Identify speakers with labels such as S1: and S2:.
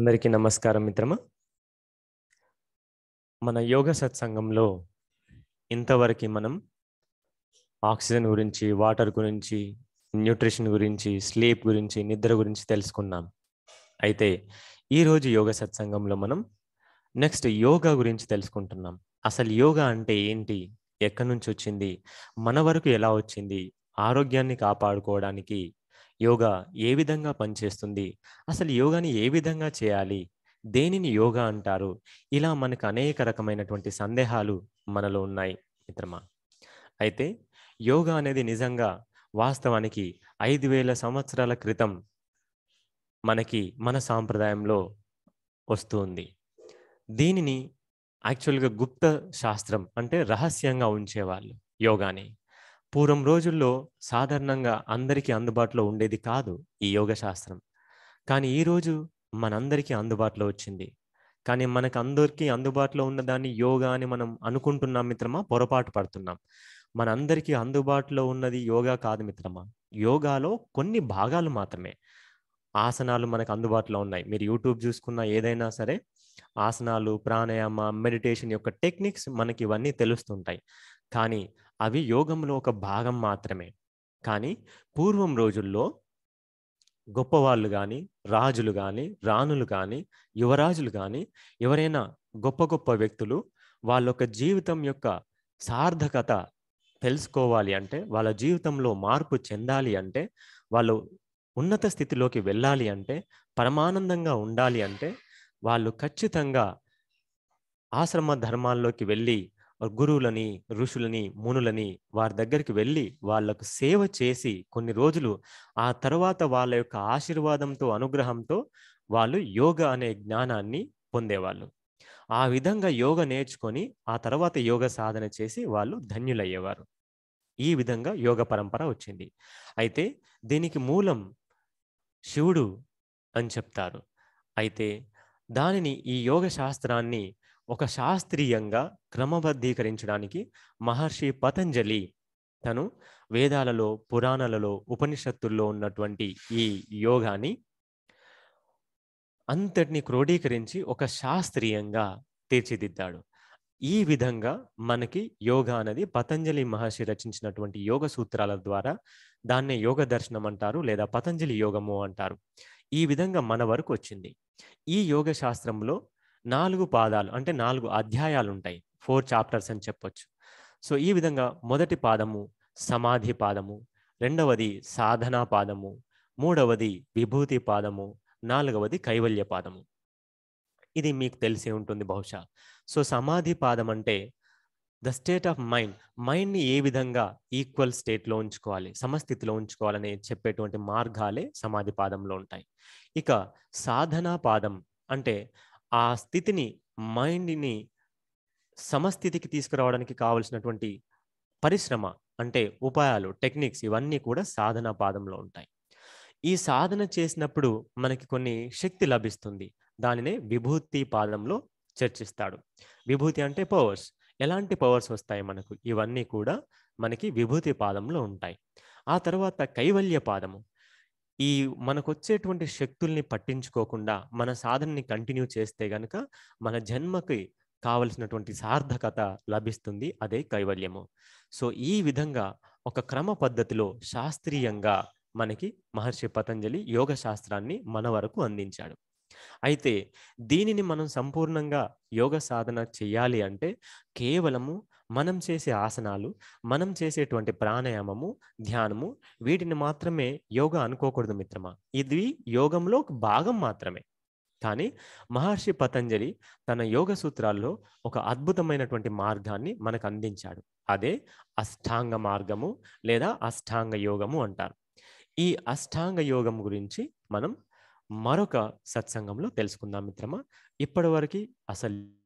S1: అందరికీ నమస్కారం మిత్రమా మన యోగ సత్సంగంలో ఇంతవరకు మనం ఆక్సిజన్ గురించి వాటర్ గురించి న్యూట్రిషన్ గురించి స్లీప్ గురించి నిద్ర గురించి తెలుసుకున్నాం అయితే ఈరోజు యోగ సత్సంగంలో మనం నెక్స్ట్ యోగా గురించి తెలుసుకుంటున్నాం అసలు యోగా అంటే ఏంటి ఎక్కడి నుంచి వచ్చింది మన వరకు ఎలా వచ్చింది ఆరోగ్యాన్ని కాపాడుకోవడానికి యోగా ఏ విధంగా పనిచేస్తుంది అసలు యోగాని ఏ విధంగా చేయాలి దేనిని యోగా అంటారు ఇలా మనకు అనేక రకమైనటువంటి సందేహాలు మనలో ఉన్నాయి మిత్రమా అయితే యోగా అనేది నిజంగా వాస్తవానికి ఐదు వేల సంవత్సరాల క్రితం మనకి మన సాంప్రదాయంలో వస్తుంది దీనిని యాక్చువల్గా గుప్త శాస్త్రం అంటే రహస్యంగా ఉంచేవాళ్ళు యోగాని పూర్వం రోజుల్లో సాధారణంగా అందరికీ అందుబాటులో ఉండేది కాదు ఈ యోగ శాస్త్రం కానీ ఈరోజు మనందరికీ అందుబాటులో వచ్చింది కానీ మనకు అందరికీ అందుబాటులో ఉన్నదాన్ని యోగా అని మనం అనుకుంటున్నాం మిత్రమా పొరపాటు పడుతున్నాం మనందరికీ అందుబాటులో ఉన్నది యోగా కాదు మిత్రమా యోగాలో కొన్ని భాగాలు మాత్రమే ఆసనాలు మనకు అందుబాటులో ఉన్నాయి మీరు యూట్యూబ్ చూసుకున్న ఏదైనా సరే ఆసనాలు ప్రాణాయామ మెడిటేషన్ యొక్క టెక్నిక్స్ మనకి ఇవన్నీ తెలుస్తుంటాయి కానీ అవి యోగంలో ఒక భాగం మాత్రమే కానీ పూర్వం రోజుల్లో గొప్పవాళ్ళు కానీ రాజులు కానీ రాణులు కానీ యువరాజులు కానీ ఎవరైనా గొప్ప గొప్ప వ్యక్తులు వాళ్ళ యొక్క జీవితం యొక్క సార్థకత తెలుసుకోవాలి అంటే వాళ్ళ జీవితంలో మార్పు చెందాలి అంటే వాళ్ళు ఉన్నత స్థితిలోకి వెళ్ళాలి అంటే పరమానందంగా ఉండాలి అంటే వాళ్ళు ఖచ్చితంగా ఆశ్రమ ధర్మాల్లోకి వెళ్ళి గురువులని ఋషులని మునులని వారి దగ్గరికి వెళ్ళి వాళ్లకు సేవ చేసి కొన్ని రోజులు ఆ తర్వాత వాళ్ళ యొక్క ఆశీర్వాదంతో అనుగ్రహంతో వాళ్ళు యోగ అనే జ్ఞానాన్ని పొందేవాళ్ళు ఆ విధంగా యోగ నేర్చుకొని ఆ తర్వాత యోగ సాధన చేసి వాళ్ళు ధన్యులయ్యేవారు ఈ విధంగా యోగ పరంపర వచ్చింది అయితే దీనికి మూలం శివుడు అని చెప్తారు అయితే దానిని ఈ యోగ శాస్త్రాన్ని ఒక శాస్త్రీయంగా క్రమబద్ధీకరించడానికి మహర్షి పతంజలి తను వేదాలలో పురాణాలలో ఉపనిషత్తుల్లో ఉన్నటువంటి ఈ యోగాని అంతటిని క్రోడీకరించి ఒక శాస్త్రీయంగా తీర్చిదిద్దాడు ఈ విధంగా మనకి యోగా అనేది పతంజలి మహర్షి రచించినటువంటి యోగ సూత్రాల ద్వారా దాన్నే యోగ దర్శనం అంటారు లేదా పతంజలి యోగము అంటారు ఈ విధంగా మన వరకు వచ్చింది ఈ యోగ శాస్త్రంలో నాలుగు పాదాలు అంటే నాలుగు అధ్యాయాలు ఉంటాయి ఫోర్ చాప్టర్స్ అని చెప్పొచ్చు సో ఈ విధంగా మొదటి పాదము సమాధి పాదము రెండవది సాధనా పాదము మూడవది విభూతి పాదము నాలుగవది కైవల్య పాదము ఇది మీకు తెలిసే ఉంటుంది బహుశా సో సమాధి పాదం అంటే ద స్టేట్ ఆఫ్ మైండ్ మైండ్ని ఏ విధంగా ఈక్వల్ స్టేట్లో ఉంచుకోవాలి సమస్థితిలో ఉంచుకోవాలని చెప్పేటువంటి మార్గాలే సమాధి పాదంలో ఉంటాయి ఇక సాధనా పాదం అంటే ఆ స్థితిని మైండ్ని సమస్థితికి తీసుకురావడానికి కావలసినటువంటి పరిశ్రమ అంటే ఉపాయాలు టెక్నిక్స్ ఇవన్నీ కూడా సాధన పాదంలో ఉంటాయి ఈ సాధన చేసినప్పుడు మనకి కొన్ని శక్తి లభిస్తుంది దానినే విభూతి పాదంలో చర్చిస్తాడు విభూతి అంటే పవర్స్ ఎలాంటి పవర్స్ వస్తాయి మనకు ఇవన్నీ కూడా మనకి విభూతి పాదంలో ఉంటాయి ఆ తర్వాత కైవల్య పాదము ఈ మనకొచ్చేటువంటి శక్తుల్ని పట్టించుకోకుండా మన సాధనని కంటిన్యూ చేస్తే గనక మన జన్మకి కావలసినటువంటి సార్థకత లభిస్తుంది అదే కైవల్యము సో ఈ విధంగా ఒక క్రమ పద్ధతిలో శాస్త్రీయంగా మనకి మహర్షి పతంజలి యోగ శాస్త్రాన్ని మన వరకు అందించాడు అయితే దీనిని మనం సంపూర్ణంగా యోగ సాధన చేయాలి అంటే కేవలము మనం చేసే ఆసనాలు మనం చేసేటువంటి ప్రాణాయామము ధ్యానము వీటిని మాత్రమే యోగా అనుకోకూడదు మిత్రమా ఇది యోగంలో ఒక భాగం మాత్రమే కానీ మహర్షి పతంజలి తన యోగ సూత్రాల్లో ఒక అద్భుతమైనటువంటి మార్గాన్ని మనకు అందించాడు అదే అష్టాంగ మార్గము లేదా అష్టాంగ యోగము అంటారు ఈ అష్టాంగ యోగం గురించి మనం మరొక సత్సంగంలో తెలుసుకుందాం మిత్రమా ఇప్పటి అసలు